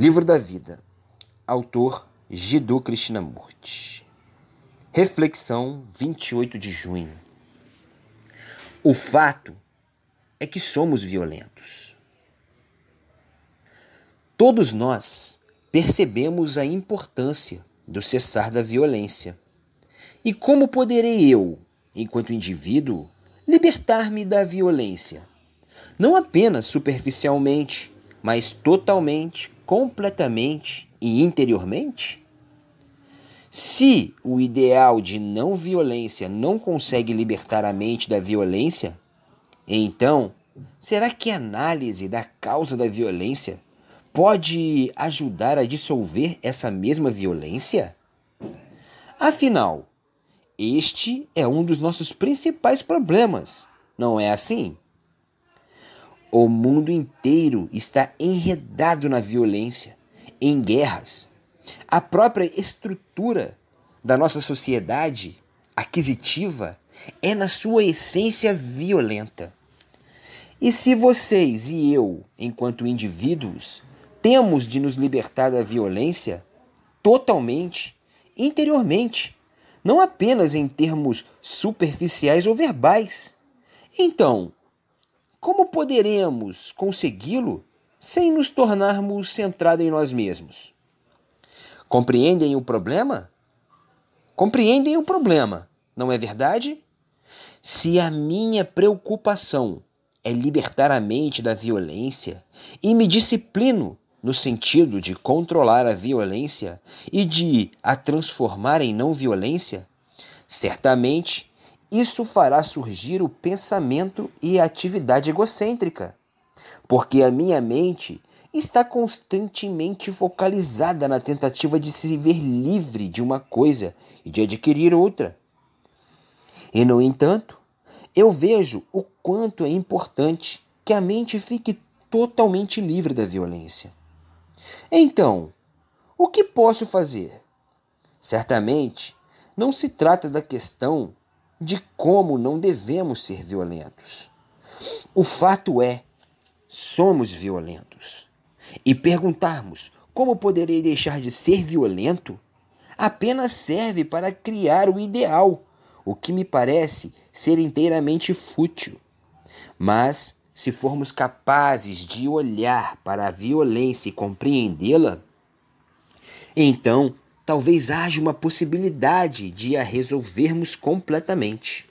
Livro da Vida, autor Jiddu Krishnamurti. Reflexão 28 de junho. O fato é que somos violentos. Todos nós percebemos a importância do cessar da violência. E como poderei eu, enquanto indivíduo, libertar-me da violência? Não apenas superficialmente mas totalmente, completamente e interiormente? Se o ideal de não violência não consegue libertar a mente da violência, então será que a análise da causa da violência pode ajudar a dissolver essa mesma violência? Afinal, este é um dos nossos principais problemas, não é assim? O mundo inteiro está enredado na violência, em guerras. A própria estrutura da nossa sociedade aquisitiva é, na sua essência, violenta. E se vocês e eu, enquanto indivíduos, temos de nos libertar da violência totalmente, interiormente, não apenas em termos superficiais ou verbais. Então, como poderemos consegui-lo sem nos tornarmos centrados em nós mesmos? Compreendem o problema? Compreendem o problema, não é verdade? Se a minha preocupação é libertar a mente da violência e me disciplino no sentido de controlar a violência e de a transformar em não violência, certamente isso fará surgir o pensamento e a atividade egocêntrica, porque a minha mente está constantemente focalizada na tentativa de se ver livre de uma coisa e de adquirir outra. E, no entanto, eu vejo o quanto é importante que a mente fique totalmente livre da violência. Então, o que posso fazer? Certamente, não se trata da questão de como não devemos ser violentos. O fato é, somos violentos. E perguntarmos como poderei deixar de ser violento apenas serve para criar o ideal, o que me parece ser inteiramente fútil. Mas, se formos capazes de olhar para a violência e compreendê-la, então talvez haja uma possibilidade de a resolvermos completamente.